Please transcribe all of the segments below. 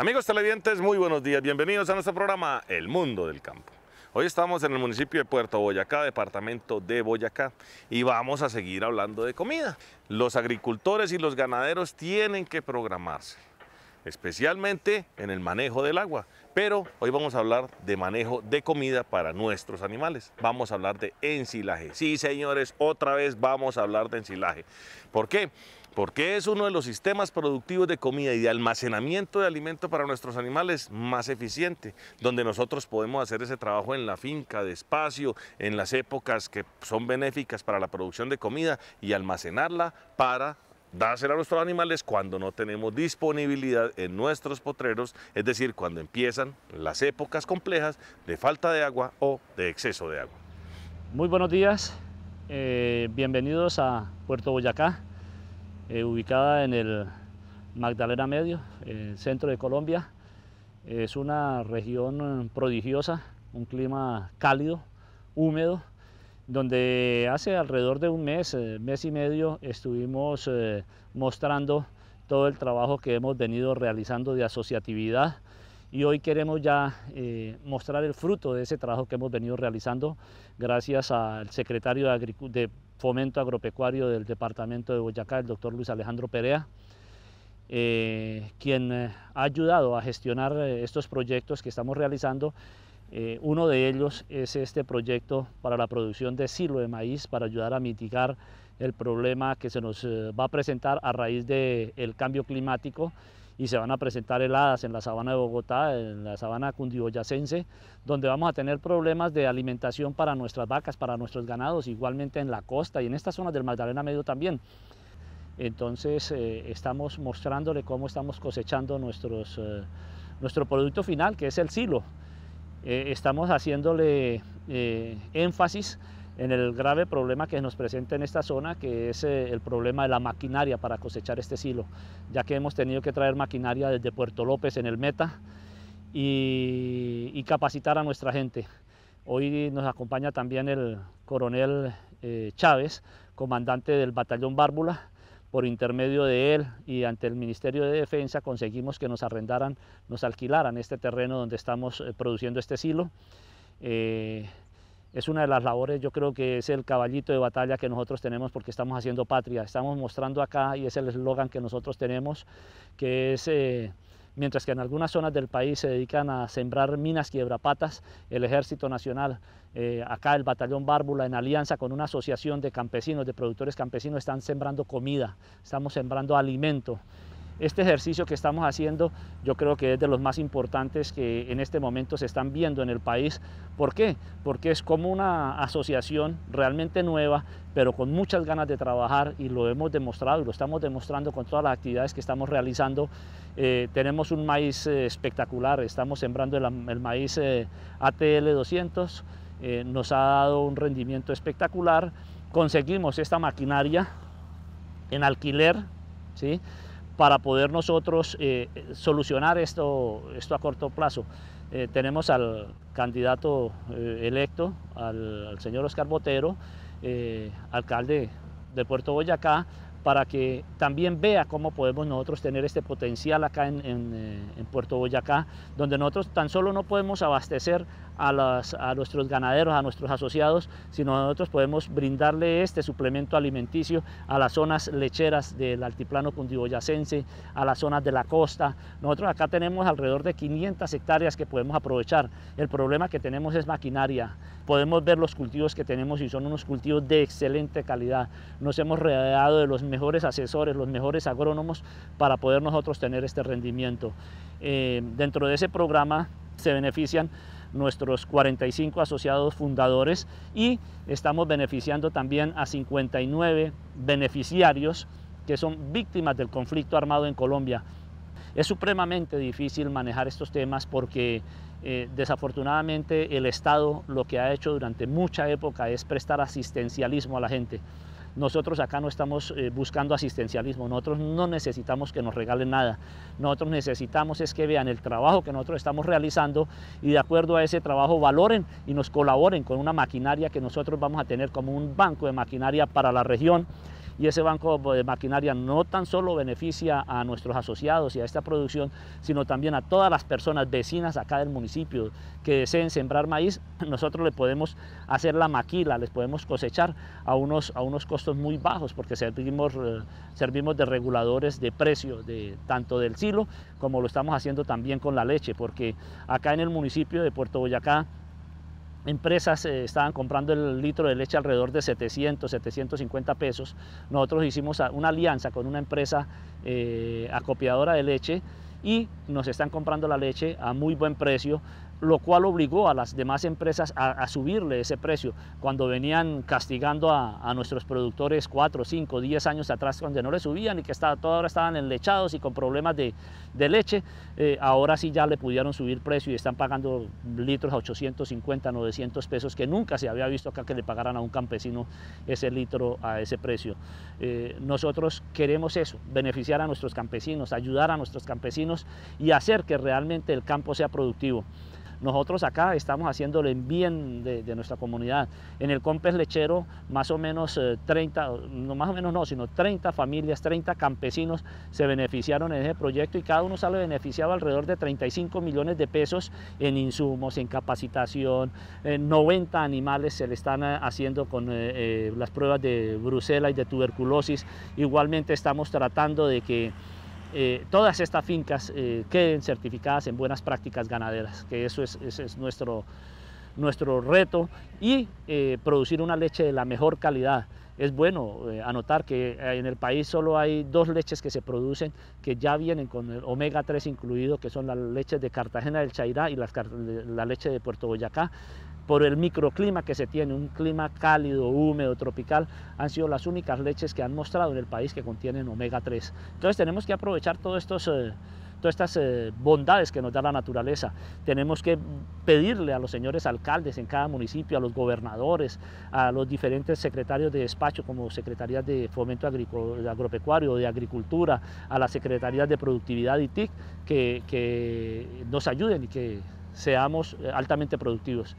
Amigos televidentes, muy buenos días. Bienvenidos a nuestro programa El Mundo del Campo. Hoy estamos en el municipio de Puerto Boyacá, departamento de Boyacá, y vamos a seguir hablando de comida. Los agricultores y los ganaderos tienen que programarse, especialmente en el manejo del agua. Pero hoy vamos a hablar de manejo de comida para nuestros animales. Vamos a hablar de ensilaje. Sí, señores, otra vez vamos a hablar de ensilaje. ¿Por qué? porque es uno de los sistemas productivos de comida y de almacenamiento de alimento para nuestros animales más eficiente, donde nosotros podemos hacer ese trabajo en la finca, de espacio en las épocas que son benéficas para la producción de comida y almacenarla para dársela a nuestros animales cuando no tenemos disponibilidad en nuestros potreros, es decir, cuando empiezan las épocas complejas de falta de agua o de exceso de agua. Muy buenos días, eh, bienvenidos a Puerto Boyacá, eh, ubicada en el Magdalena Medio, el centro de Colombia. Es una región eh, prodigiosa, un clima cálido, húmedo, donde hace alrededor de un mes, eh, mes y medio, estuvimos mostrando todo el trabajo que hemos venido realizando de asociatividad y hoy queremos ya mostrar el fruto de ese trabajo que hemos venido realizando gracias al secretario de, Agricultura, de Fomento Agropecuario del Departamento de Boyacá, el doctor Luis Alejandro Perea, eh, quien eh, ha ayudado a gestionar eh, estos proyectos que estamos realizando. uno de ellos es este proyecto para la producción de silo de maíz para ayudar a mitigar el problema que se nos va a presentar a raíz del cambio climático y se van a presentar heladas en la sabana de Bogotá, en la sabana cundiboyacense, donde vamos a tener problemas de alimentación para nuestras vacas, para nuestros ganados, igualmente en la costa y en estas zonas del Magdalena Medio también. Entonces eh, estamos mostrándole cómo estamos cosechando nuestros, eh, nuestro producto final, que es el silo. Eh, estamos haciéndole énfasis en el grave problema que nos presenta en esta zona, que es eh, el problema de la maquinaria para cosechar este silo, ya que hemos tenido que traer maquinaria desde Puerto López en el Meta y, capacitar a nuestra gente. Hoy nos acompaña también el coronel eh, Chávez, comandante del batallón Bárbula. Por intermedio de él y ante el Ministerio de Defensa conseguimos que nos arrendaran, nos alquilaran este terreno donde estamos eh, produciendo este silo es una de las labores, yo creo que es el caballito de batalla que nosotros tenemos porque estamos haciendo patria, estamos mostrando acá y es el eslogan que nosotros tenemos, que es... Eh, mientras que en algunas zonas del país se dedican a sembrar minas quiebrapatas, el Ejército Nacional, eh, acá el Batallón Bárbula, en alianza con una asociación de campesinos, de productores campesinos, están sembrando comida, estamos sembrando alimento. Este ejercicio que estamos haciendo yo creo que es de los más importantes que en este momento se están viendo en el país. ¿Por qué? Porque es como una asociación realmente nueva, pero con muchas ganas de trabajar y lo hemos demostrado y lo estamos demostrando con todas las actividades que estamos realizando. Eh, tenemos un maíz eh, espectacular, estamos sembrando el, maíz eh, ATL 200, nos ha dado un rendimiento espectacular. Conseguimos esta maquinaria en alquiler, ¿sí? para poder nosotros eh, solucionar esto, esto a corto plazo. Eh, tenemos al candidato eh, electo, al, señor Oscar Botero, alcalde de Puerto Boyacá, para que también vea cómo podemos nosotros tener este potencial acá en Puerto Boyacá, donde nosotros tan solo no podemos abastecer a, nuestros ganaderos, a nuestros asociados, sino nosotros podemos brindarle este suplemento alimenticio a las zonas lecheras del altiplano cundiboyacense, a las zonas de la costa. Nosotros acá tenemos alrededor de 500 hectáreas que podemos aprovechar. El problema que tenemos es maquinaria. Podemos ver los cultivos que tenemos y son unos cultivos de excelente calidad. Nos hemos rodeado de los mejores asesores, los mejores agrónomos para poder nosotros tener este rendimiento. Eh, dentro de ese programa se benefician nuestros 45 asociados fundadores y estamos beneficiando también a 59 beneficiarios que son víctimas del conflicto armado en Colombia. Es supremamente difícil manejar estos temas porque eh, desafortunadamente el Estado lo que ha hecho durante mucha época es prestar asistencialismo a la gente. Nosotros acá no estamos eh, buscando asistencialismo, nosotros no necesitamos que nos regalen nada, nosotros necesitamos es que vean el trabajo que nosotros estamos realizando y de acuerdo a ese trabajo valoren y nos colaboren con una maquinaria que nosotros vamos a tener como un banco de maquinaria para la región y ese banco de maquinaria no tan solo beneficia a nuestros asociados y a esta producción, sino también a todas las personas vecinas acá del municipio que deseen sembrar maíz. Nosotros le podemos hacer la maquila, les podemos cosechar a unos, a unos costos muy bajos porque servimos, eh, servimos de reguladores de precio de, tanto del silo como lo estamos haciendo también con la leche, porque acá en el municipio de Puerto Boyacá empresas eh, estaban comprando el litro de leche alrededor de 700, 750 pesos. Nosotros hicimos una alianza con una empresa eh, acopiadora de leche y nos están comprando la leche a muy buen precio lo cual obligó a las demás empresas a, subirle ese precio cuando venían castigando a, nuestros productores 4, 5, 10 años atrás cuando no le subían y que estaba, toda hora estaban enlechados y con problemas de, leche, eh, ahora sí ya le pudieron subir precio y están pagando litros a 850, 900 pesos que nunca se había visto acá que le pagaran a un campesino ese litro a ese precio. Eh, nosotros queremos eso, beneficiar a nuestros campesinos, ayudar a nuestros campesinos y hacer que realmente el campo sea productivo. Nosotros acá estamos haciéndole bien de, nuestra comunidad. En el Compes Lechero, más o menos 30, eh, no más o menos no, sino 30 familias, 30 campesinos se beneficiaron en ese proyecto y cada uno sale beneficiado alrededor de 35 millones de pesos en insumos, en capacitación. 90 animales se le están eh, haciendo con eh, las pruebas de Bruselas y de tuberculosis. Igualmente estamos tratando de que eh, todas estas fincas eh, queden certificadas en buenas prácticas ganaderas, que eso es, nuestro, nuestro reto, y eh, producir una leche de la mejor calidad. Es bueno eh, anotar que eh, en el país solo hay dos leches que se producen que ya vienen con el omega 3 incluido, que son las leches de Cartagena del Chairá y las, la leche de Puerto Boyacá por el microclima que se tiene, un clima cálido, húmedo, tropical, han sido las únicas leches que han mostrado en el país que contienen omega 3. Entonces tenemos que aprovechar todos estos eh, todas estas eh, bondades que nos da la naturaleza. Tenemos que pedirle a los señores alcaldes en cada municipio, a los gobernadores, a los diferentes secretarios de despacho como Secretarías de Fomento agropecuario... Agropecuario, de Agricultura, a las Secretarías de Productividad y TIC, que, nos ayuden y que seamos eh, altamente productivos.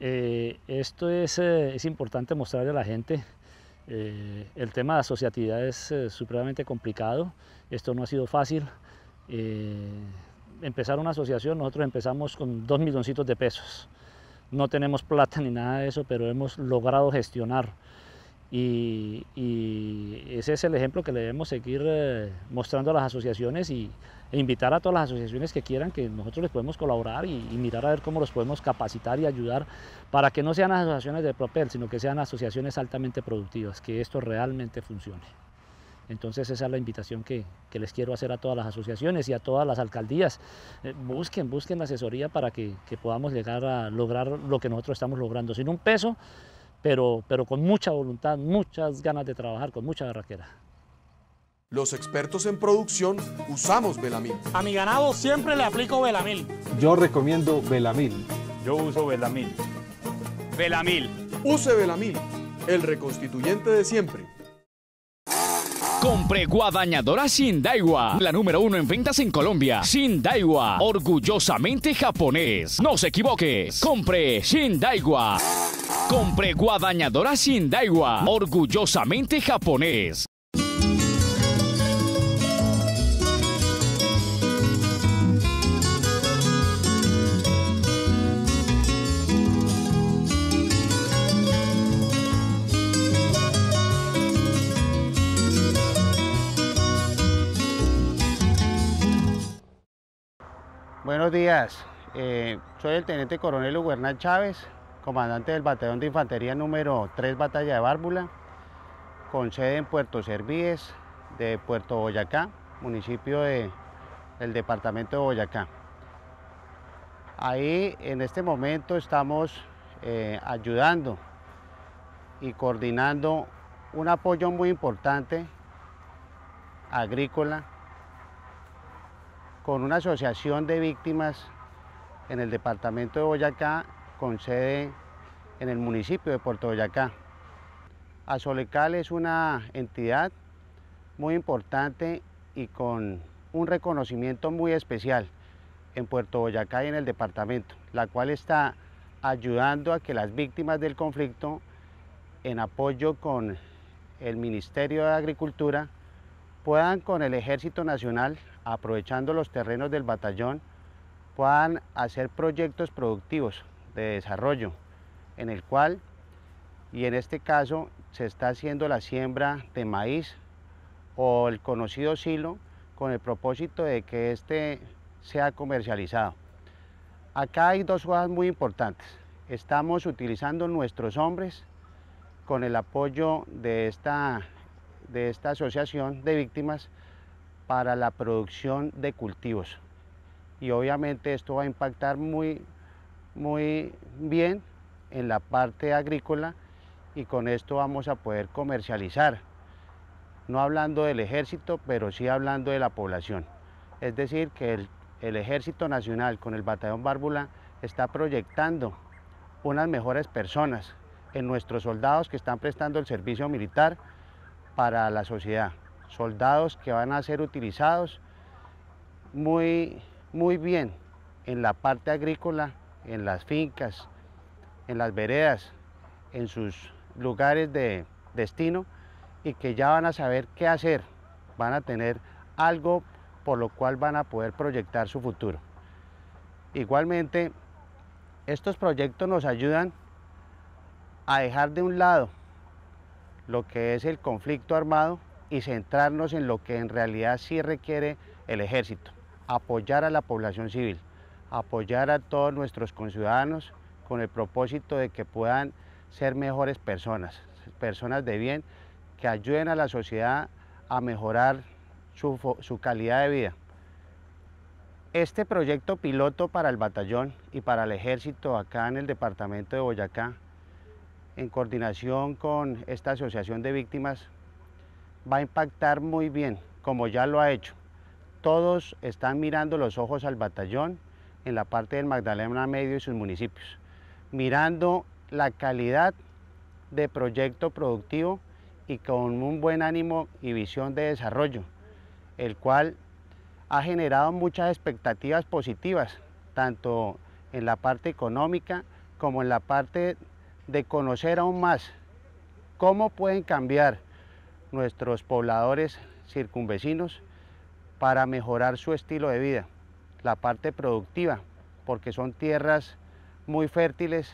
Eh, esto es, es, importante mostrarle a la gente. el tema de asociatividad es supremamente complicado, esto no ha sido fácil. Eh, empezar una asociación, nosotros empezamos con dos milloncitos de pesos. No tenemos plata ni nada de eso, pero hemos logrado gestionar. Y, ese es el ejemplo que le debemos seguir eh, mostrando a las asociaciones y, e invitar a todas las asociaciones que quieran que nosotros les podemos colaborar y, y mirar a ver cómo los podemos capacitar y ayudar para que no sean asociaciones de propel, sino que sean asociaciones altamente productivas, que esto realmente funcione. Entonces esa es la invitación que, les quiero hacer a todas las asociaciones y a todas las alcaldías. Eh, busquen, busquen asesoría para que, podamos llegar a lograr lo que nosotros estamos logrando, sin un peso, pero, pero con mucha voluntad, muchas ganas de trabajar, con mucha barraquera. Los expertos en producción usamos Velamil. A mi ganado siempre le aplico Velamil. Yo recomiendo Velamil. Yo uso Velamil. Velamil. Use Velamil, el reconstituyente de siempre. Compre guadañadora Shindaiwa, la número uno en ventas en Colombia. Shindaiwa, orgullosamente japonés. No se equivoques, compre Shindaiwa. Compre guadañadora Shindaiwa, orgullosamente japonés. Buenos días, eh, soy el Teniente Coronel Hernán Chávez, comandante del Batallón de Infantería número 3 Batalla de Bárbula, con sede en Puerto Servíes de Puerto Boyacá, municipio de, del departamento de Boyacá. Ahí en este momento estamos eh, ayudando y coordinando un apoyo muy importante agrícola con una asociación de víctimas en el departamento de Boyacá, con sede en el municipio de Puerto Boyacá. Azolecal es una entidad muy importante y con un reconocimiento muy especial en Puerto Boyacá y en el departamento, la cual está ayudando a que las víctimas del conflicto, en apoyo con el Ministerio de Agricultura, puedan con el Ejército Nacional, aprovechando los terrenos del batallón, puedan hacer proyectos productivos de desarrollo, en el cual, y en este caso, se está haciendo la siembra de maíz o el conocido silo con el propósito de que este sea comercializado. Acá hay dos cosas muy importantes. Estamos utilizando nuestros hombres con el apoyo de esta de esta asociación de víctimas para la producción de cultivos. Y obviamente esto va a impactar muy, muy bien en la parte agrícola y con esto vamos a poder comercializar, no hablando del ejército, pero sí hablando de la población. Es decir, que el, el Ejército Nacional con el Batallón Bárbula está proyectando unas mejores personas en nuestros soldados que están prestando el servicio militar para la sociedad, soldados que van a ser utilizados muy, muy bien en la parte agrícola, en las fincas, en las veredas, en sus lugares de destino y que ya van a saber qué hacer, van a tener algo por lo cual van a poder proyectar su futuro. Igualmente, estos proyectos nos ayudan a dejar de un lado lo que es el conflicto armado y centrarnos en lo que en realidad sí requiere el ejército, apoyar a la población civil, apoyar a todos nuestros conciudadanos con el propósito de que puedan ser mejores personas, personas de bien, que ayuden a la sociedad a mejorar su, su calidad de vida. Este proyecto piloto para el batallón y para el ejército acá en el departamento de Boyacá en coordinación con esta asociación de víctimas, va a impactar muy bien, como ya lo ha hecho. Todos están mirando los ojos al batallón en la parte del Magdalena Medio y sus municipios, mirando la calidad de proyecto productivo y con un buen ánimo y visión de desarrollo, el cual ha generado muchas expectativas positivas, tanto en la parte económica como en la parte de conocer aún más cómo pueden cambiar nuestros pobladores circunvecinos para mejorar su estilo de vida, la parte productiva, porque son tierras muy fértiles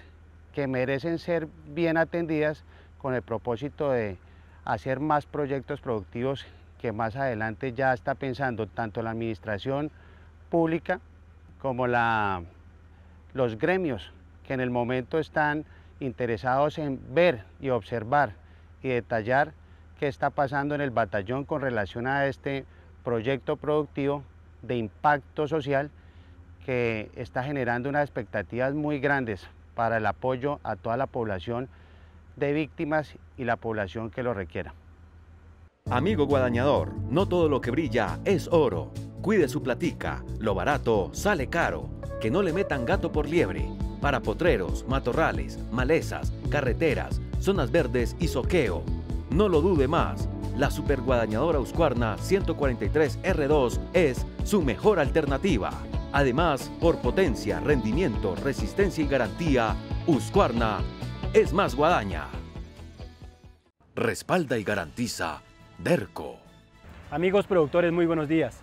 que merecen ser bien atendidas con el propósito de hacer más proyectos productivos que más adelante ya está pensando tanto la administración pública como la, los gremios que en el momento están interesados en ver y observar y detallar qué está pasando en el batallón con relación a este proyecto productivo de impacto social que está generando unas expectativas muy grandes para el apoyo a toda la población de víctimas y la población que lo requiera. Amigo guadañador, no todo lo que brilla es oro. Cuide su platica, lo barato sale caro, que no le metan gato por liebre para potreros, matorrales, malezas, carreteras, zonas verdes y soqueo. No lo dude más, la superguadañadora Uscuarna 143R2 es su mejor alternativa. Además, por potencia, rendimiento, resistencia y garantía, Uscuarna es más guadaña. Respalda y garantiza DERCO. Amigos productores, muy buenos días.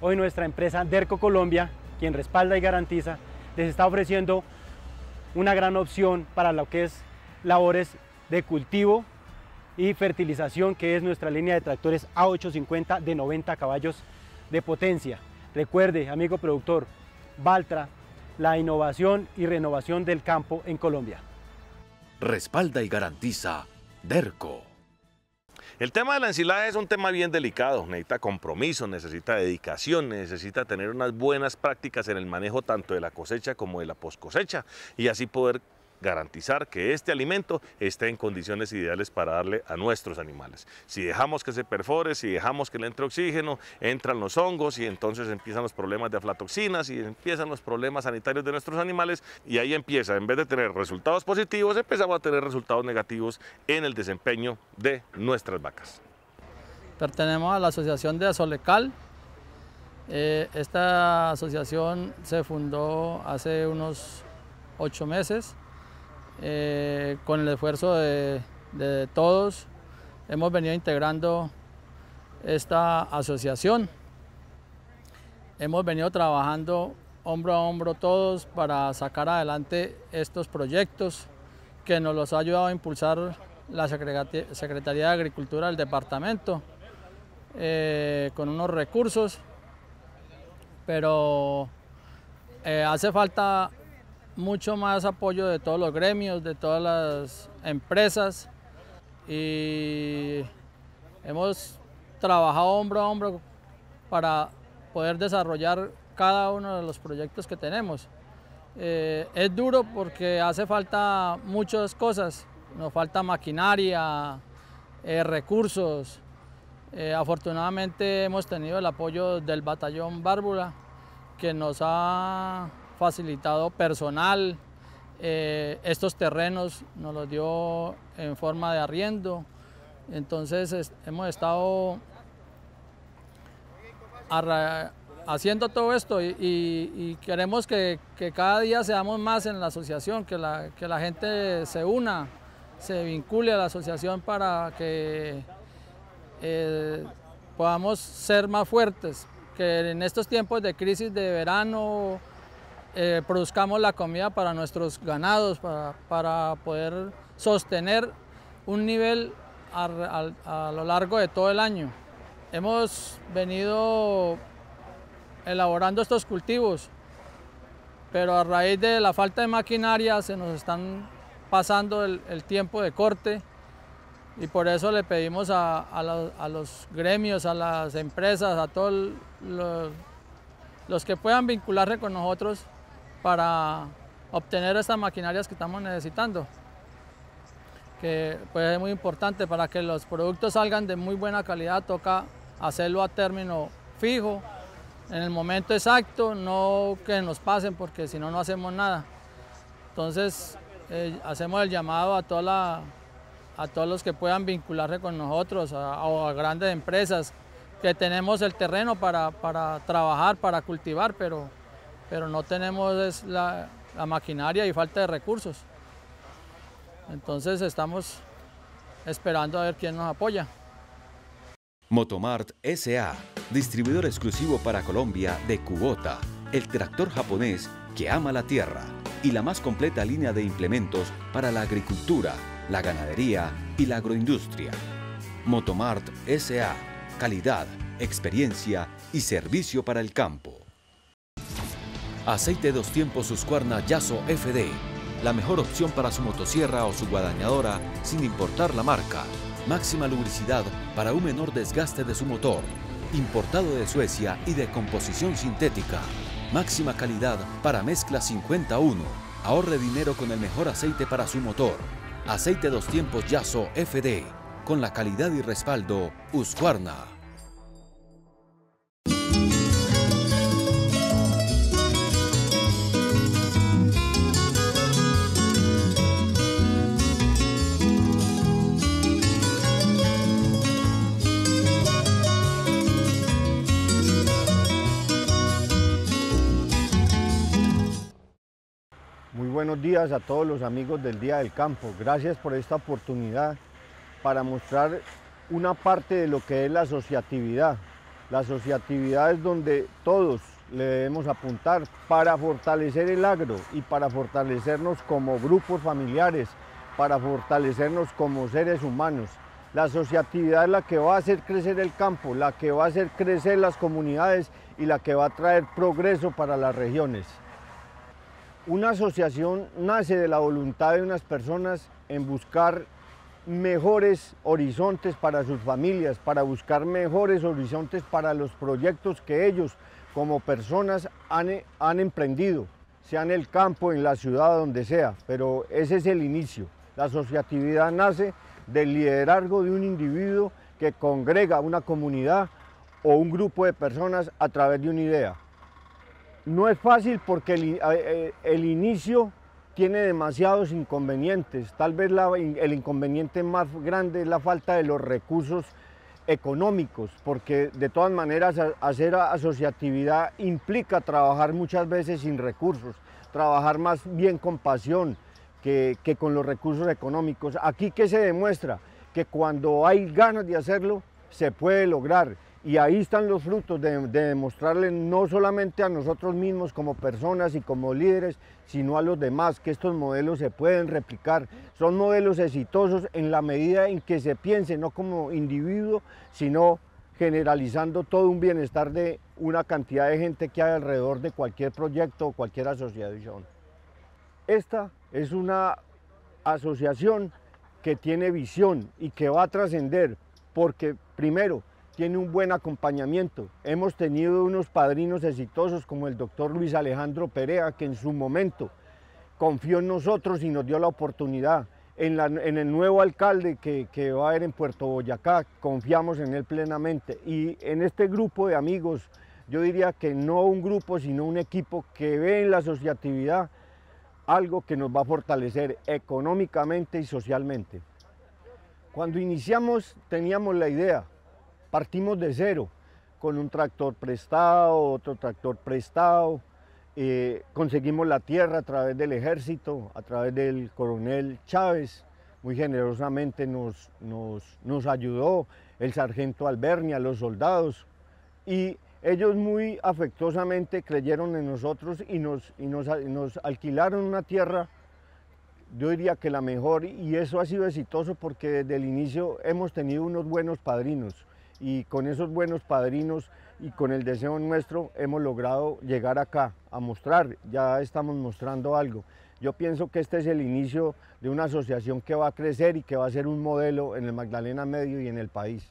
Hoy nuestra empresa DERCO Colombia, quien respalda y garantiza, les está ofreciendo una gran opción para lo que es labores de cultivo y fertilización, que es nuestra línea de tractores A850 de 90 caballos de potencia. Recuerde, amigo productor, Baltra, la innovación y renovación del campo en Colombia. Respalda y garantiza DERCO. El tema de la ensilada es un tema bien delicado, necesita compromiso, necesita dedicación, necesita tener unas buenas prácticas en el manejo tanto de la cosecha como de la poscosecha y así poder garantizar que este alimento esté en condiciones ideales para darle a nuestros animales. Si dejamos que se perfore, si dejamos que le entre oxígeno, entran los hongos y entonces empiezan los problemas de aflatoxinas y empiezan los problemas sanitarios de nuestros animales y ahí empieza, en vez de tener resultados positivos, empezamos a tener resultados negativos en el desempeño de nuestras vacas. Pertenemos a la Asociación de Azolecal. Eh, esta asociación se fundó hace unos ocho meses eh, con el esfuerzo de, todos, hemos venido integrando esta asociación. Hemos venido trabajando hombro a hombro todos para sacar adelante estos proyectos que nos los ha ayudado a impulsar la Secretaría de Agricultura del departamento eh, con unos recursos, pero eh, hace falta mucho más apoyo de todos los gremios, de todas las empresas y hemos trabajado hombro a hombro para poder desarrollar cada uno de los proyectos que tenemos. Eh, es duro porque hace falta muchas cosas, nos falta maquinaria, eh, recursos. Eh, afortunadamente hemos tenido el apoyo del batallón Bárbula que nos ha facilitado personal. Eh, estos terrenos nos los dio en forma de arriendo. Entonces hemos estado haciendo todo esto y, queremos que, cada día seamos más en la asociación, que la, que la gente se una, se vincule a la asociación para que eh, podamos ser más fuertes, que en estos tiempos de crisis de verano, eh, produzcamos la comida para nuestros ganados, para, poder sostener un nivel a, lo largo de todo el año. Hemos venido elaborando estos cultivos, pero a raíz de la falta de maquinaria se nos están pasando el, tiempo de corte y por eso le pedimos a, los gremios, a las empresas, a todos los que puedan vincularse con nosotros para obtener estas maquinarias que estamos necesitando, que pues es muy importante para que los productos salgan de muy buena calidad, toca hacerlo a término fijo, en el momento exacto, no que nos pasen porque si no, no hacemos nada. Entonces, eh, hacemos el llamado a, toda a todos los que puedan vincularse con nosotros o a, grandes empresas que tenemos el terreno para, para trabajar, para cultivar, pero pero no tenemos la maquinaria y falta de recursos. Entonces estamos esperando a ver quién nos apoya. Motomart SA, distribuidor exclusivo para Colombia de Kubota, el tractor japonés que ama la tierra y la más completa línea de implementos para la agricultura, la ganadería y la agroindustria. Motomart SA, calidad, experiencia y servicio para el campo. Aceite dos tiempos Husqvarna Yaso FD. La mejor opción para su motosierra o su guadañadora, sin importar la marca. Máxima lubricidad para un menor desgaste de su motor. Importado de Suecia y de composición sintética. Máxima calidad para mezcla 51. Ahorre dinero con el mejor aceite para su motor. Aceite dos tiempos Yaso FD. Con la calidad y respaldo Husqvarna. buenos días a todos los amigos del Día del Campo. Gracias por esta oportunidad para mostrar una parte de lo que es la asociatividad. La asociatividad es donde todos le debemos apuntar para fortalecer el agro y para fortalecernos como grupos familiares, para fortalecernos como seres humanos. La asociatividad es la que va a hacer crecer el campo, la que va a hacer crecer las comunidades y la que va a traer progreso para las regiones. Una asociación nace de la voluntad de unas personas en buscar mejores horizontes para sus familias, para buscar mejores horizontes para los proyectos que ellos como personas han, emprendido, sea en el campo, en la ciudad, donde sea, pero ese es el inicio. La asociatividad nace del liderazgo de un individuo que congrega una comunidad o un grupo de personas a través de una idea. No es fácil porque eh, el, inicio tiene demasiados inconvenientes. Tal vez el inconveniente más grande es la falta de los recursos económicos, porque de todas maneras hacer asociatividad implica trabajar muchas veces sin recursos, trabajar más bien con pasión que, que con los recursos económicos. Aquí que se demuestra que cuando hay ganas de hacerlo, se puede lograr y ahí están los frutos de, de demostrarle no solamente a nosotros mismos como personas y como líderes, sino a los demás que estos modelos se pueden replicar. Son modelos exitosos en la medida en que se piense no como individuo, sino generalizando todo un bienestar de una cantidad de gente que hay alrededor de cualquier proyecto o cualquier asociación. Esta es una asociación que tiene visión y que va a trascender porque primero tiene un buen acompañamiento. Hemos tenido unos padrinos exitosos como el doctor Luis Alejandro Perea, que en su momento confió en nosotros y nos dio la oportunidad. En, el nuevo alcalde que, que va a haber en Puerto Boyacá, confiamos en él plenamente. Y en este grupo de amigos, yo diría que no un grupo, sino un equipo que ve en la asociatividad algo que nos va a fortalecer económicamente y socialmente. Cuando iniciamos teníamos la idea partimos de cero, con un tractor prestado, otro tractor prestado, eh, conseguimos la tierra a través del ejército, a través del coronel Chávez, muy generosamente nos, nos, nos ayudó, el sargento Alberni, a los soldados, y ellos muy afectuosamente creyeron en nosotros y nos, y nos, alquilaron una tierra, yo diría que la mejor, y eso ha sido exitoso porque desde el inicio hemos tenido unos buenos padrinos y con esos buenos padrinos y con el deseo nuestro hemos logrado llegar acá a mostrar, ya estamos mostrando algo. Yo pienso que este es el inicio de una asociación que va a crecer y que va a ser un modelo en el Magdalena Medio y en el país.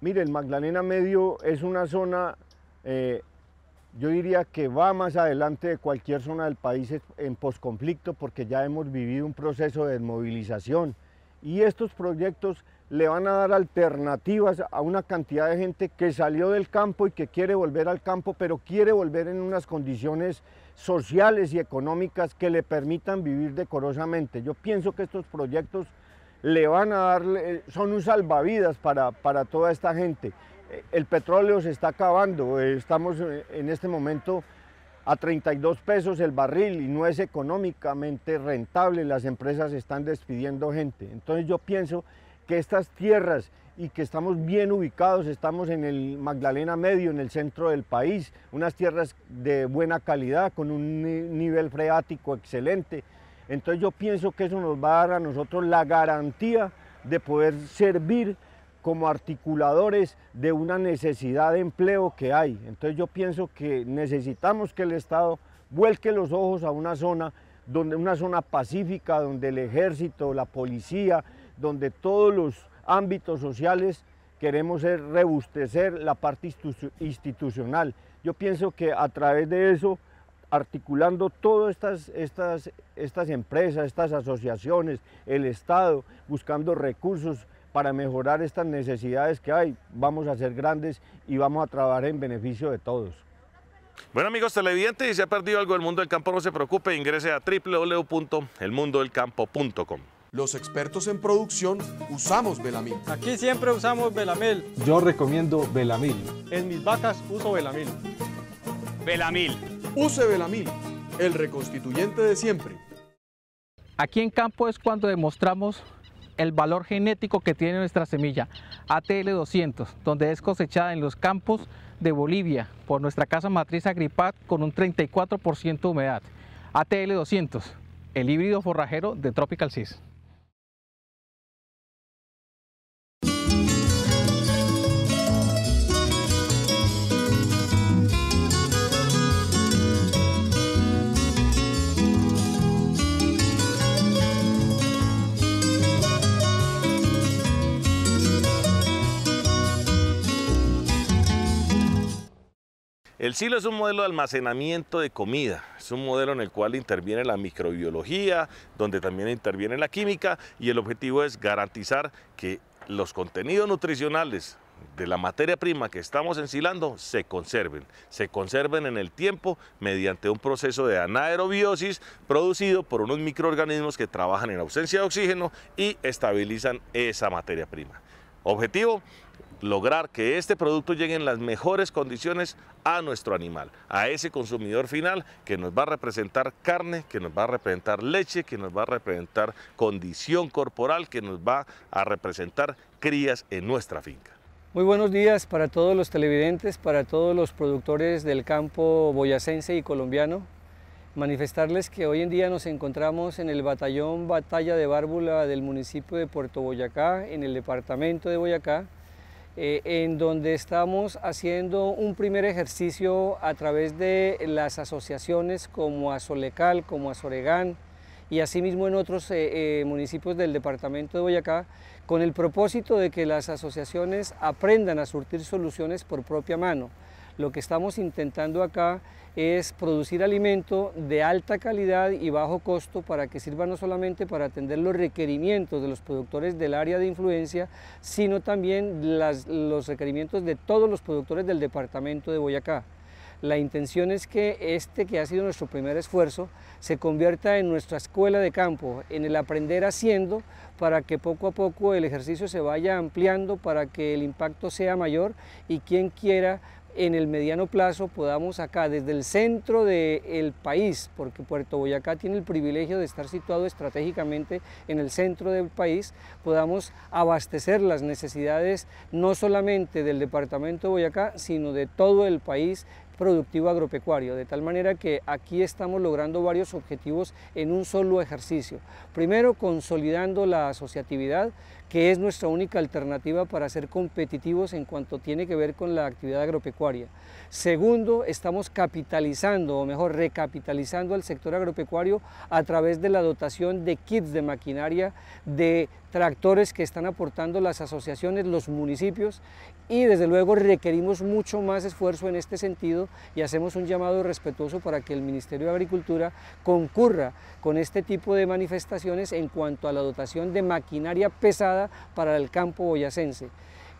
Mire, el Magdalena Medio es una zona, eh, yo diría que va más adelante de cualquier zona del país en posconflicto porque ya hemos vivido un proceso de desmovilización, y estos proyectos le van a dar alternativas a una cantidad de gente que salió del campo y que quiere volver al campo, pero quiere volver en unas condiciones sociales y económicas que le permitan vivir decorosamente. Yo pienso que estos proyectos le van a dar, eh, son un salvavidas para, para toda esta gente. Eh, el petróleo se está acabando, eh, estamos en este momento a 32 pesos el barril y no es económicamente rentable, las empresas están despidiendo gente. Entonces yo pienso que estas tierras y que estamos bien ubicados, estamos en el Magdalena Medio, en el centro del país, unas tierras de buena calidad, con un nivel freático excelente. Entonces yo pienso que eso nos va a dar a nosotros la garantía de poder servir como articuladores de una necesidad de empleo que hay. Entonces yo pienso que necesitamos que el Estado vuelque los ojos a una zona, donde, una zona pacífica, donde el ejército, la policía, donde todos los ámbitos sociales queremos rebustecer la parte institucional. Yo pienso que a través de eso, articulando todas estas, estas, estas empresas, estas asociaciones, el Estado, buscando recursos, para mejorar estas necesidades que hay. Vamos a ser grandes y vamos a trabajar en beneficio de todos. Bueno amigos televidentes, si se ha perdido algo del mundo del campo, no se preocupe, ingrese a www.elmundodelcampo.com. Los expertos en producción usamos Belamil. Aquí siempre usamos Belamil. Yo recomiendo Belamil. En mis vacas uso Belamil. Belamil. Use Belamil, el reconstituyente de siempre. Aquí en campo es cuando demostramos el valor genético que tiene nuestra semilla ATL200, donde es cosechada en los campos de Bolivia por nuestra casa matriz Agripat con un 34% de humedad. ATL200, el híbrido forrajero de Tropical Cis. El silo es un modelo de almacenamiento de comida, es un modelo en el cual interviene la microbiología, donde también interviene la química y el objetivo es garantizar que los contenidos nutricionales de la materia prima que estamos ensilando se conserven, se conserven en el tiempo mediante un proceso de anaerobiosis producido por unos microorganismos que trabajan en ausencia de oxígeno y estabilizan esa materia prima. Objetivo, lograr que este producto llegue en las mejores condiciones a nuestro animal, a ese consumidor final que nos va a representar carne, que nos va a representar leche, que nos va a representar condición corporal, que nos va a representar crías en nuestra finca. Muy buenos días para todos los televidentes, para todos los productores del campo boyacense y colombiano. Manifestarles que hoy en día nos encontramos en el batallón Batalla de Bárbula del municipio de Puerto Boyacá, en el departamento de Boyacá, eh, en donde estamos haciendo un primer ejercicio a través de las asociaciones como Azolecal, como Azoregán y asimismo en otros eh, eh, municipios del departamento de Boyacá, con el propósito de que las asociaciones aprendan a surtir soluciones por propia mano. Lo que estamos intentando acá es producir alimento de alta calidad y bajo costo para que sirva no solamente para atender los requerimientos de los productores del área de influencia, sino también los requerimientos de todos los productores del departamento de Boyacá. La intención es que este, que ha sido nuestro primer esfuerzo, se convierta en nuestra escuela de campo, en el aprender haciendo, para que poco a poco el ejercicio se vaya ampliando, para que el impacto sea mayor y quien quiera en el mediano plazo podamos acá, desde el centro del país, porque Puerto Boyacá tiene el privilegio de estar situado estratégicamente en el centro del país, podamos abastecer las necesidades no solamente del departamento de Boyacá, sino de todo el país productivo agropecuario, de tal manera que aquí estamos logrando varios objetivos en un solo ejercicio. Primero, consolidando la asociatividad, que es nuestra única alternativa para ser competitivos en cuanto tiene que ver con la actividad agropecuaria. Segundo, estamos capitalizando, o mejor, recapitalizando al sector agropecuario a través de la dotación de kits de maquinaria, de tractores que están aportando las asociaciones, los municipios, y desde luego requerimos mucho más esfuerzo en este sentido y hacemos un llamado respetuoso para que el Ministerio de Agricultura concurra con este tipo de manifestaciones en cuanto a la dotación de maquinaria pesada para el campo boyacense.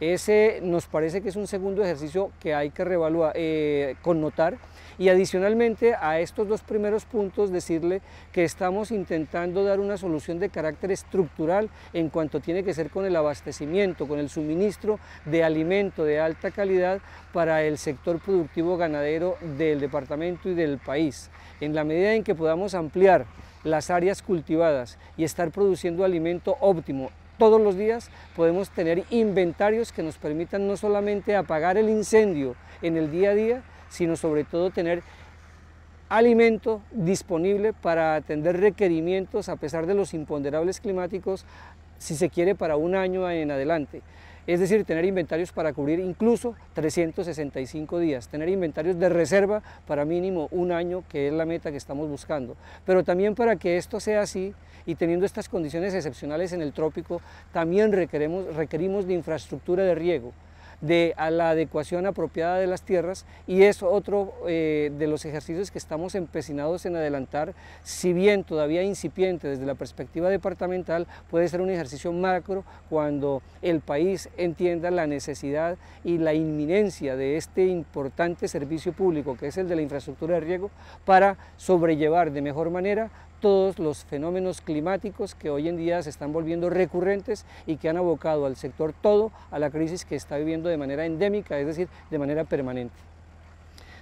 Ese nos parece que es un segundo ejercicio que hay que revaluar, eh, connotar y adicionalmente a estos dos primeros puntos decirle que estamos intentando dar una solución de carácter estructural en cuanto tiene que ser con el abastecimiento, con el suministro de alimento de alta calidad para el sector productivo ganadero del departamento y del país. En la medida en que podamos ampliar las áreas cultivadas y estar produciendo alimento óptimo todos los días podemos tener inventarios que nos permitan no solamente apagar el incendio en el día a día, sino sobre todo tener alimento disponible para atender requerimientos a pesar de los imponderables climáticos, si se quiere, para un año en adelante es decir, tener inventarios para cubrir incluso 365 días, tener inventarios de reserva para mínimo un año, que es la meta que estamos buscando. Pero también para que esto sea así y teniendo estas condiciones excepcionales en el trópico, también requeremos, requerimos de infraestructura de riego de a la adecuación apropiada de las tierras y es otro eh, de los ejercicios que estamos empecinados en adelantar, si bien todavía incipiente desde la perspectiva departamental, puede ser un ejercicio macro cuando el país entienda la necesidad y la inminencia de este importante servicio público que es el de la infraestructura de riego para sobrellevar de mejor manera todos los fenómenos climáticos que hoy en día se están volviendo recurrentes y que han abocado al sector todo a la crisis que está viviendo de manera endémica, es decir, de manera permanente.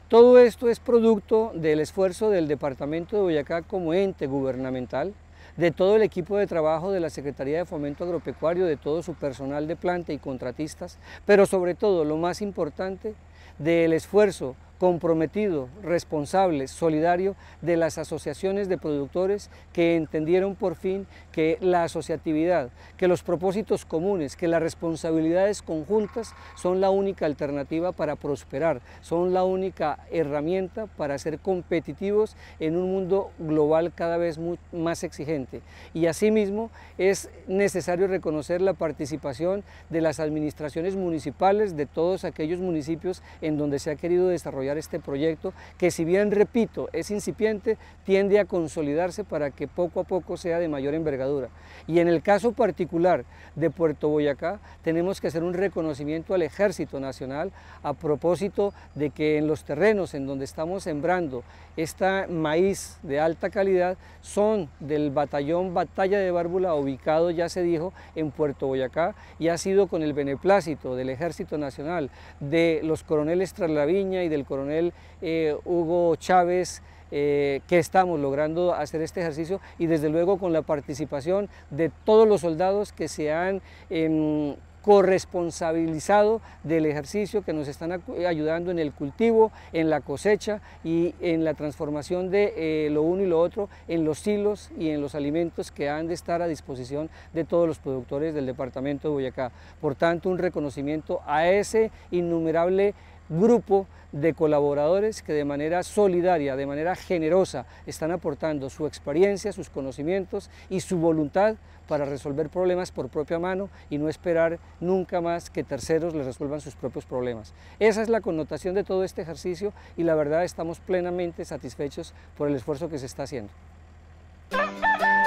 Todo esto es producto del esfuerzo del Departamento de Boyacá como ente gubernamental, de todo el equipo de trabajo de la Secretaría de Fomento Agropecuario, de todo su personal de planta y contratistas, pero sobre todo, lo más importante, del esfuerzo comprometido, responsable, solidario de las asociaciones de productores que entendieron por fin que la asociatividad, que los propósitos comunes, que las responsabilidades conjuntas son la única alternativa para prosperar, son la única herramienta para ser competitivos en un mundo global cada vez más exigente. Y asimismo es necesario reconocer la participación de las administraciones municipales de todos aquellos municipios en donde se ha querido desarrollar este proyecto que si bien, repito, es incipiente, tiende a consolidarse para que poco a poco sea de mayor envergadura. Y en el caso particular de Puerto Boyacá, tenemos que hacer un reconocimiento al Ejército Nacional a propósito de que en los terrenos en donde estamos sembrando esta maíz de alta calidad son del batallón Batalla de Bárbula ubicado, ya se dijo, en Puerto Boyacá y ha sido con el beneplácito del Ejército Nacional, de los coroneles Traslaviña y del coronel coronel eh, Hugo Chávez, eh, que estamos logrando hacer este ejercicio y desde luego con la participación de todos los soldados que se han em, corresponsabilizado del ejercicio que nos están ayudando en el cultivo, en la cosecha y en la transformación de eh, lo uno y lo otro en los silos y en los alimentos que han de estar a disposición de todos los productores del departamento de Boyacá. Por tanto, un reconocimiento a ese innumerable grupo de colaboradores que de manera solidaria, de manera generosa, están aportando su experiencia, sus conocimientos y su voluntad para resolver problemas por propia mano y no esperar nunca más que terceros les resuelvan sus propios problemas. Esa es la connotación de todo este ejercicio y la verdad estamos plenamente satisfechos por el esfuerzo que se está haciendo.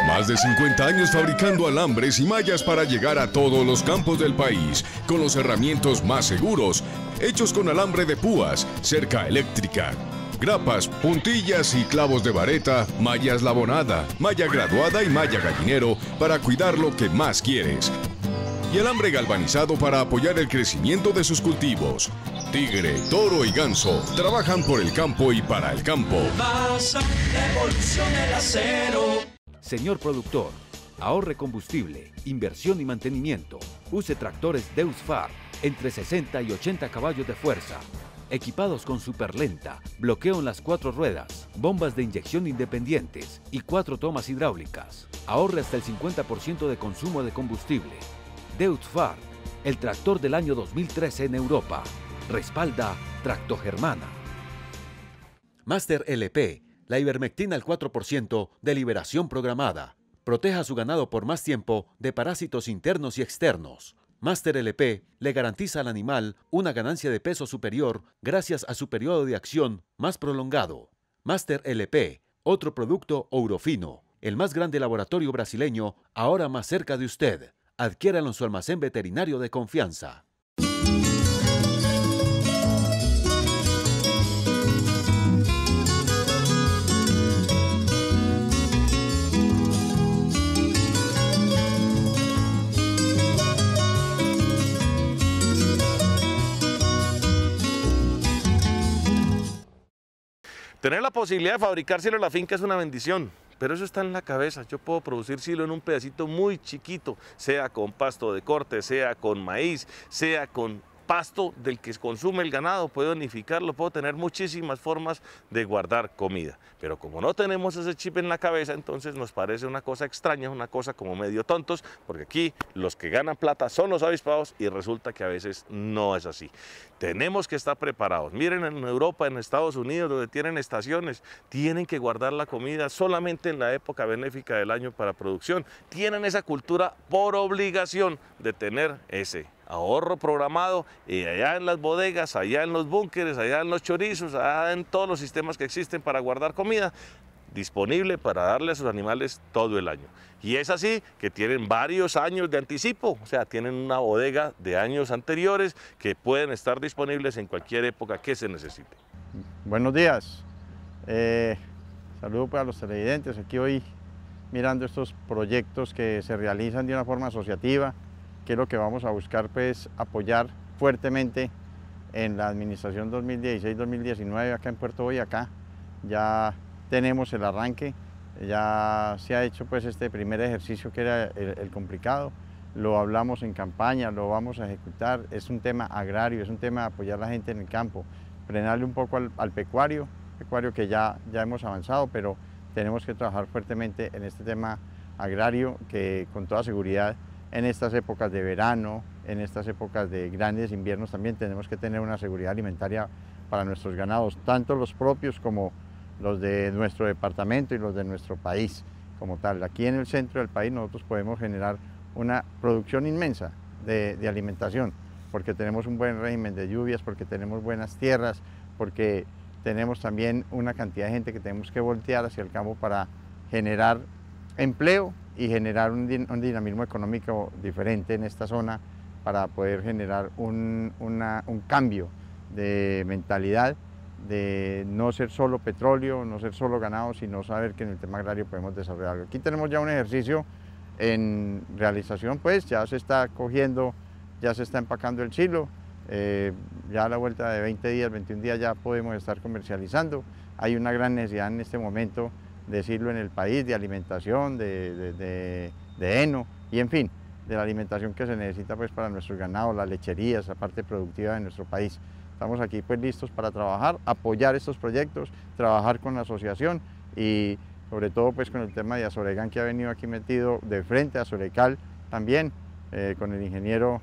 Más de 50 años fabricando alambres y mallas para llegar a todos los campos del país con los herramientas más seguros hechos con alambre de púas, cerca eléctrica, grapas, puntillas y clavos de vareta, malla eslabonada, malla graduada y malla gallinero para cuidar lo que más quieres. Y alambre galvanizado para apoyar el crecimiento de sus cultivos. Tigre, toro y ganso trabajan por el campo y para el campo. Señor productor, ahorre combustible, inversión y mantenimiento. Use tractores Deus entre 60 y 80 caballos de fuerza, equipados con superlenta, bloqueo en las cuatro ruedas, bombas de inyección independientes y cuatro tomas hidráulicas. Ahorre hasta el 50% de consumo de combustible. Deutz-Fahr, el tractor del año 2013 en Europa. Respalda Tracto Germana. Master LP, la ivermectina al 4% de liberación programada. Proteja a su ganado por más tiempo de parásitos internos y externos. Master LP le garantiza al animal una ganancia de peso superior gracias a su periodo de acción más prolongado. Master LP, otro producto Ourofino, el más grande laboratorio brasileño, ahora más cerca de usted. Adquiéralo en su almacén veterinario de confianza. Tener la posibilidad de fabricar silo en la finca es una bendición, pero eso está en la cabeza. Yo puedo producir silo en un pedacito muy chiquito, sea con pasto de corte, sea con maíz, sea con pasto del que consume el ganado, puedo unificarlo, puedo tener muchísimas formas de guardar comida. Pero como no tenemos ese chip en la cabeza, entonces nos parece una cosa extraña, una cosa como medio tontos, porque aquí los que ganan plata son los avispados y resulta que a veces no es así. Tenemos que estar preparados. Miren en Europa, en Estados Unidos, donde tienen estaciones, tienen que guardar la comida solamente en la época benéfica del año para producción. Tienen esa cultura por obligación de tener ese ahorro programado, y allá en las bodegas, allá en los búnkeres, allá en los chorizos, allá en todos los sistemas que existen para guardar comida, disponible para darle a sus animales todo el año. Y es así que tienen varios años de anticipo, o sea, tienen una bodega de años anteriores que pueden estar disponibles en cualquier época que se necesite. Buenos días, eh, saludo para los televidentes, aquí hoy mirando estos proyectos que se realizan de una forma asociativa, que lo que vamos a buscar pues, apoyar fuertemente en la administración 2016-2019 acá en Puerto Boyacá. Ya tenemos el arranque, ya se ha hecho pues este primer ejercicio que era el, complicado, lo hablamos en campaña, lo vamos a ejecutar, es un tema agrario, es un tema de apoyar a la gente en el campo, frenarle un poco al, pecuario, pecuario que ya, ya hemos avanzado, pero tenemos que trabajar fuertemente en este tema agrario que con toda seguridad en estas épocas de verano, en estas épocas de grandes inviernos también tenemos que tener una seguridad alimentaria para nuestros ganados, tanto los propios como los de nuestro departamento y los de nuestro país como tal. Aquí en el centro del país nosotros podemos generar una producción inmensa de, de alimentación, porque tenemos un buen régimen de lluvias, porque tenemos buenas tierras, porque tenemos también una cantidad de gente que tenemos que voltear hacia el campo para generar empleo y generar un, dinamismo económico diferente en esta zona para poder generar un, cambio de mentalidad de no ser solo petróleo, no ser solo ganado, sino saber que en el tema agrario podemos desarrollarlo. Aquí tenemos ya un ejercicio en realización, pues ya se está cogiendo, ya se está empacando el chilo, eh, ya a la vuelta de 20 días, 21 días ya podemos estar comercializando. Hay una gran necesidad en este momento decirlo en el país, de alimentación, de, heno y en fin, de la alimentación que se necesita pues para nuestros ganados, la lechería, esa parte productiva de nuestro país. Estamos aquí pues listos para trabajar, apoyar estos proyectos, trabajar con la asociación y sobre todo pues con el tema de Azoregan que ha venido aquí metido de frente, Azorecal también, eh, con el ingeniero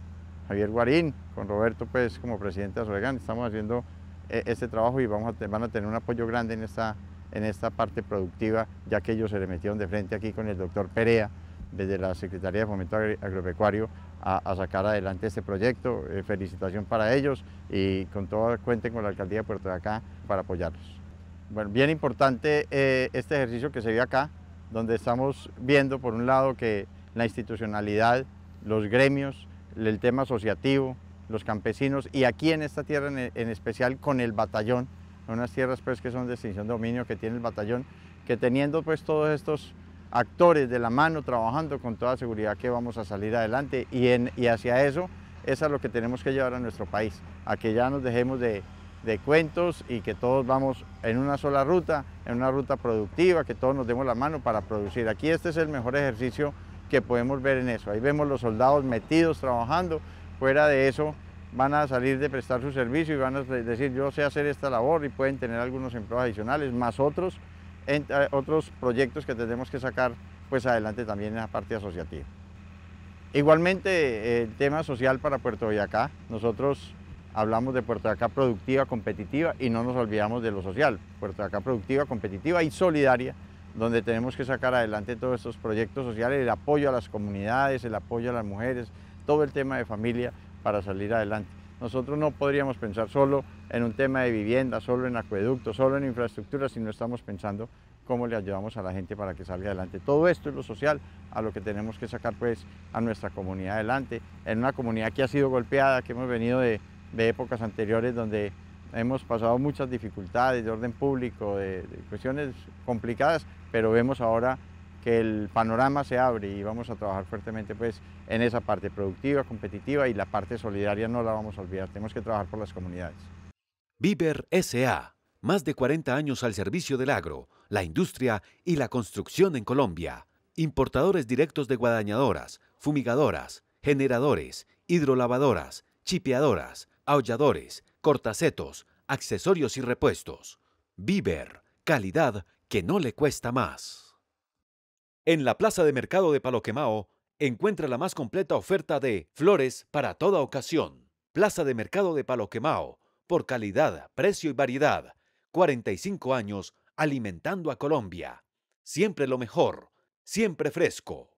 Javier Guarín, con Roberto pues como presidente de Azoregan, estamos haciendo eh, este trabajo y vamos a, van a tener un apoyo grande en esta, en esta parte productiva, ya que ellos se le metieron de frente aquí con el doctor Perea, desde la Secretaría de Fomento Agropecuario, a, sacar adelante este proyecto. Eh, felicitación para ellos y con todo cuenten con la Alcaldía de Puerto de Acá para apoyarlos. Bueno, bien importante eh, este ejercicio que se ve acá, donde estamos viendo por un lado que la institucionalidad, los gremios, el tema asociativo, los campesinos y aquí en esta tierra en especial con el batallón unas tierras pues que son de extinción de dominio que tiene el batallón, que teniendo pues todos estos actores de la mano trabajando con toda seguridad que vamos a salir adelante y, en, y hacia eso, eso es lo que tenemos que llevar a nuestro país, a que ya nos dejemos de, de cuentos y que todos vamos en una sola ruta, en una ruta productiva, que todos nos demos la mano para producir. Aquí este es el mejor ejercicio que podemos ver en eso. Ahí vemos los soldados metidos trabajando, fuera de eso van a salir de prestar su servicio y van a decir yo sé hacer esta labor y pueden tener algunos empleos adicionales, más otros, eh, otros proyectos que tenemos que sacar pues adelante también en la parte asociativa. Igualmente eh, el tema social para Puerto Acá... nosotros hablamos de Puerto Acá productiva, competitiva y no nos olvidamos de lo social, Puerto Acá productiva, competitiva y solidaria, donde tenemos que sacar adelante todos estos proyectos sociales, el apoyo a las comunidades, el apoyo a las mujeres, todo el tema de familia, para salir adelante. Nosotros no podríamos pensar solo en un tema de vivienda, solo en acueductos, solo en infraestructura, si no estamos pensando cómo le ayudamos a la gente para que salga adelante. Todo esto es lo social, a lo que tenemos que sacar pues a nuestra comunidad adelante, en una comunidad que ha sido golpeada, que hemos venido de, épocas anteriores donde hemos pasado muchas dificultades de orden público, de, cuestiones complicadas, pero vemos ahora que el panorama se abre y vamos a trabajar fuertemente pues, en esa parte productiva, competitiva y la parte solidaria no la vamos a olvidar. Tenemos que trabajar por las comunidades. Viver S.A. Más de 40 años al servicio del agro, la industria y la construcción en Colombia. Importadores directos de guadañadoras, fumigadoras, generadores, hidrolavadoras, chipeadoras, aulladores, cortacetos, accesorios y repuestos. Viver, calidad que no le cuesta más. En la Plaza de Mercado de Paloquemao encuentra la más completa oferta de flores para toda ocasión. Plaza de Mercado de Paloquemao, por calidad, precio y variedad. 45 años alimentando a Colombia. Siempre lo mejor, siempre fresco.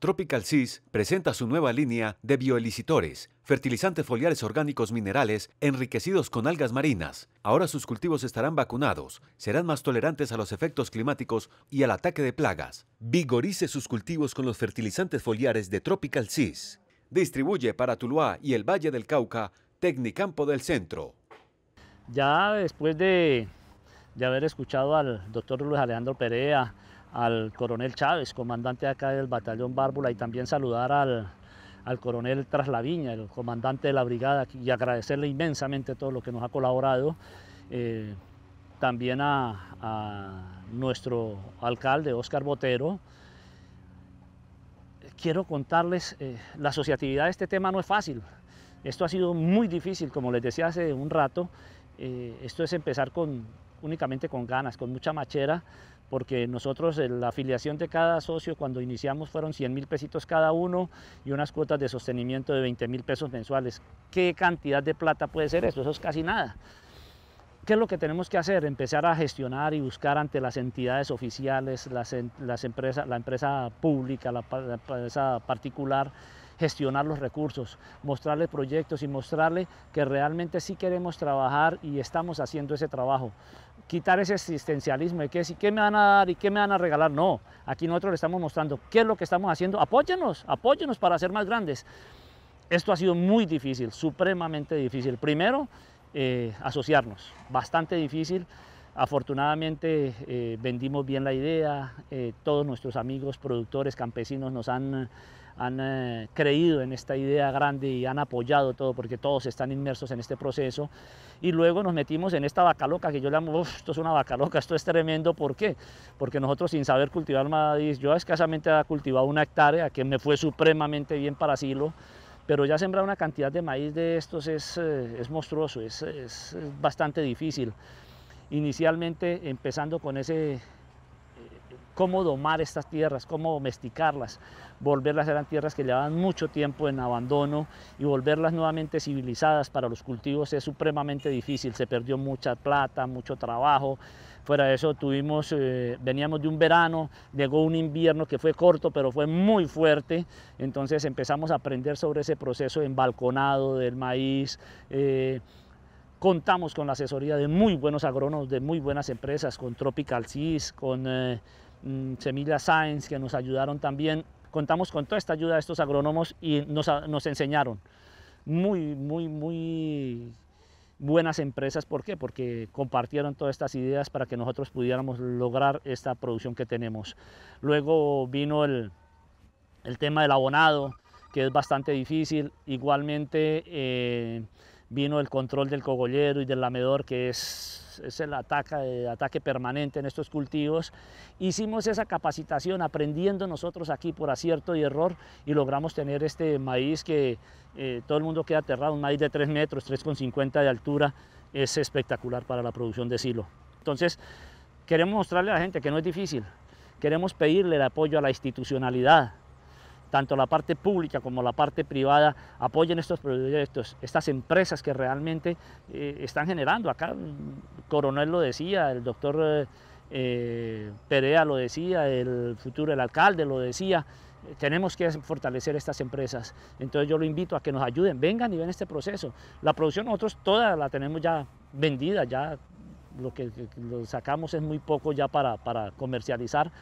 Tropical Seas presenta su nueva línea de bioelicitores, fertilizantes foliares orgánicos minerales enriquecidos con algas marinas. Ahora sus cultivos estarán vacunados, serán más tolerantes a los efectos climáticos y al ataque de plagas. Vigorice sus cultivos con los fertilizantes foliares de Tropical Seas. Distribuye para Tuluá y el Valle del Cauca, Tecnicampo del Centro. Ya después de, de haber escuchado al doctor Luis Alejandro Perea, al coronel Chávez, comandante acá del batallón Bárbula, y también saludar al, al coronel Traslaviña, el comandante de la brigada, y agradecerle inmensamente todo lo que nos ha colaborado. Eh, también a, nuestro alcalde, Oscar Botero. Quiero contarles, eh, la asociatividad de este tema no es fácil. Esto ha sido muy difícil, como les decía hace un rato. Eh, esto es empezar con, únicamente con ganas, con mucha machera, porque nosotros eh, la afiliación de cada socio cuando iniciamos fueron 100 mil pesitos cada uno y unas cuotas de sostenimiento de 20 mil pesos mensuales. ¿Qué cantidad de plata puede ser eso? Eso es casi nada. ¿Qué es lo que tenemos que hacer? Empezar a gestionar y buscar ante las entidades oficiales, las, empresas, la empresa pública, la, la empresa particular, gestionar los recursos, mostrarle proyectos y mostrarle que realmente sí queremos trabajar y estamos haciendo ese trabajo quitar ese existencialismo de que y qué me van a dar y qué me van a regalar. No, aquí nosotros le estamos mostrando qué es lo que estamos haciendo. Apóyenos, apóyenos para ser más grandes. Esto ha sido muy difícil, supremamente difícil. Primero, eh, asociarnos, bastante difícil. Afortunadamente eh, vendimos bien la idea, eh, todos nuestros amigos productores campesinos nos han han eh, creído en esta idea grande y han apoyado todo, porque todos están inmersos en este proceso. Y luego nos metimos en esta vaca loca, que yo le amo, esto es una vaca loca, esto es tremendo, ¿por qué? Porque nosotros sin saber cultivar maíz, yo escasamente he cultivado una hectárea, que me fue supremamente bien para silo, pero ya sembrar una cantidad de maíz de estos es, eh, es monstruoso, es, es bastante difícil. Inicialmente, empezando con ese cómo domar estas tierras, cómo domesticarlas, volverlas eran tierras que llevaban mucho tiempo en abandono y volverlas nuevamente civilizadas para los cultivos es supremamente difícil, se perdió mucha plata, mucho trabajo, fuera de eso tuvimos, eh, veníamos de un verano, llegó un invierno que fue corto pero fue muy fuerte, entonces empezamos a aprender sobre ese proceso de embalconado del maíz, eh, contamos con la asesoría de muy buenos agrónomos, de muy buenas empresas, con Tropical Cis, con... Eh, Mm, Semilla Science, que nos ayudaron también. Contamos con toda esta ayuda de estos agrónomos y nos, enseñaron. Muy, muy, muy buenas empresas. ¿Por qué? Porque compartieron todas estas ideas para que nosotros pudiéramos lograr esta producción que tenemos. Luego vino el, tema del abonado, que es bastante difícil. Igualmente... Eh, vino el control del cogollero y del lamedor, que es, el ataque, eh, ataque permanente en estos cultivos. Hicimos esa capacitación aprendiendo nosotros aquí por acierto y error y logramos tener este maíz que eh, todo el mundo queda aterrado, un maíz de 3 metros, 3,50 de altura, es espectacular para la producción de silo. Entonces, queremos mostrarle a la gente que no es difícil, queremos pedirle el apoyo a la institucionalidad, tanto la parte pública como la parte privada apoyen estos proyectos, estas empresas que realmente eh, están generando. Acá Coronel lo decía, el doctor eh, eh, Perea lo decía, el futuro alcalde lo decía. Tenemos que fortalecer estas empresas. Entonces yo lo invito a que nos ayuden, vengan y ven este proceso. La producción nosotros toda la tenemos ya vendida, ya lo que sacamos es muy poco ya para comercializar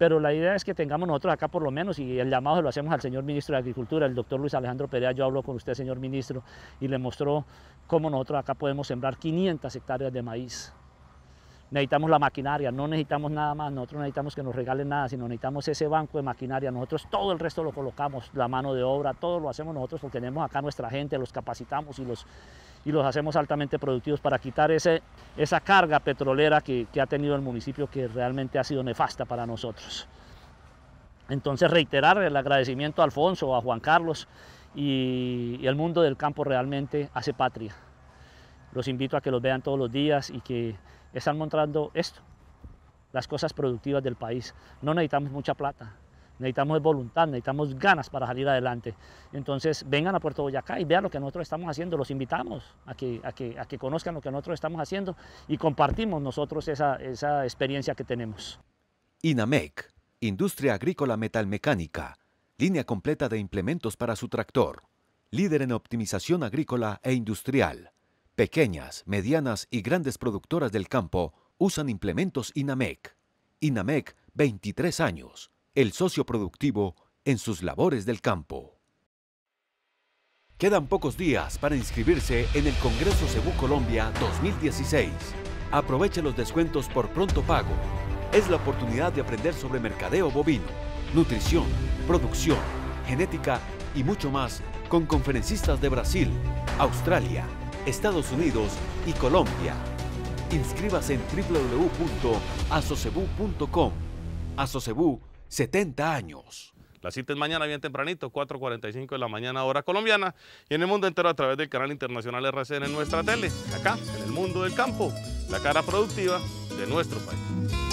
pero la idea es que tengamos nosotros acá por lo menos, y el llamado lo hacemos al señor ministro de Agricultura, el doctor Luis Alejandro Perea, yo hablo con usted, señor ministro, y le mostró cómo nosotros acá podemos sembrar 500 hectáreas de maíz. Necesitamos la maquinaria, no necesitamos nada más, nosotros necesitamos que nos regalen nada, sino necesitamos ese banco de maquinaria, nosotros todo el resto lo colocamos, la mano de obra, todo lo hacemos nosotros porque tenemos acá nuestra gente, los capacitamos y los, y los hacemos altamente productivos para quitar ese, esa carga petrolera que, ha tenido el municipio que realmente ha sido nefasta para nosotros. Entonces reiterar el agradecimiento a Alfonso, a Juan Carlos y, y, el mundo del campo realmente hace patria. Los invito a que los vean todos los días y que están mostrando esto, las cosas productivas del país. No necesitamos mucha plata, necesitamos voluntad, necesitamos ganas para salir adelante. Entonces vengan a Puerto Boyacá y vean lo que nosotros estamos haciendo, los invitamos a que, conozcan lo que nosotros estamos haciendo y compartimos nosotros esa, esa experiencia que tenemos. INAMEC, Industria Agrícola Metalmecánica, línea completa de implementos para su tractor, líder en optimización agrícola e industrial. Pequeñas, medianas y grandes productoras del campo usan implementos INAMEC. INAMEC, 23 años el socio productivo en sus labores del campo. Quedan pocos días para inscribirse en el Congreso Cebú Colombia 2016. Aproveche los descuentos por pronto pago. Es la oportunidad de aprender sobre mercadeo bovino, nutrición, producción, genética y mucho más con conferencistas de Brasil, Australia, Estados Unidos y Colombia. Inscríbase en www.asocebu.com. 70 años. La cita es mañana bien tempranito, 4.45 de la mañana hora colombiana y en el mundo entero a través del canal internacional RCN en nuestra tele, acá, en el mundo del campo, la cara productiva de nuestro país.